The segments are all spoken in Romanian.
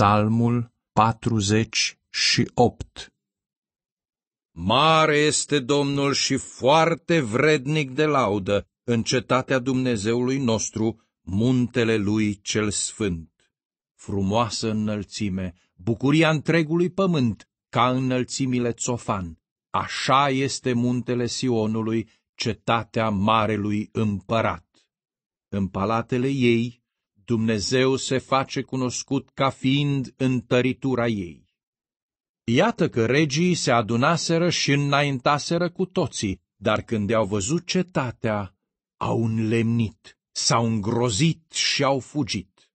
Psalmul 48 Mare este Domnul și foarte vrednic de laudă în cetatea Dumnezeului nostru, muntele lui cel sfânt. Frumoasă înălțime, bucuria întregului pământ, ca înălțimile țofan. Așa este muntele Sionului, cetatea marelui împărat. În palatele ei Dumnezeu se face cunoscut ca fiind întăritura ei. Iată că regii se adunaseră și înaintaseră cu toții, dar când au văzut cetatea, au înlemnit, s-au îngrozit și au fugit.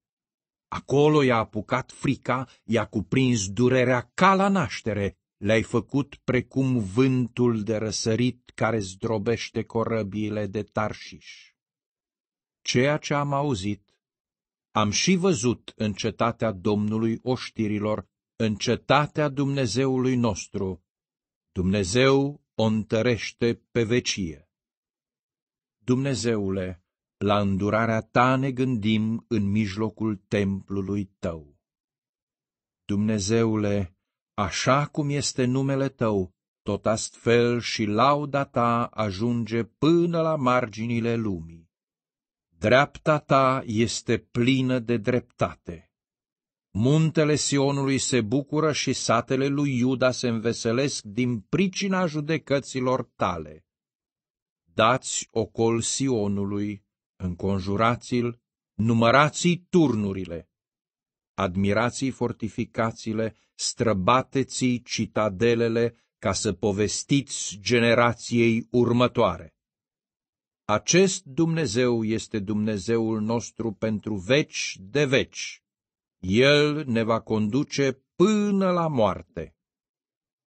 Acolo i-a apucat frica, i-a cuprins durerea ca la naștere, le-ai făcut precum vântul de răsărit care zdrobește corăbiile de Tarșiș. Ceea ce am auzit am și văzut în cetatea Domnului oștirilor, în cetatea Dumnezeului nostru. Dumnezeu o întărește pe vecie. Dumnezeule, la îndurarea ta ne gândim în mijlocul templului tău. Dumnezeule, așa cum este numele tău, tot astfel și lauda ta ajunge până la marginile lumii. Dreapta ta este plină de dreptate. Muntele Sionului se bucură și satele lui Iuda se înveselesc din pricina judecăților tale. Dați ocol Sionului, înconjurați-l, numărați turnurile, admirați fortificațiile, străbateți citadelele ca să povestiți generației următoare. Acest Dumnezeu este Dumnezeul nostru pentru veci de veci. El ne va conduce până la moarte.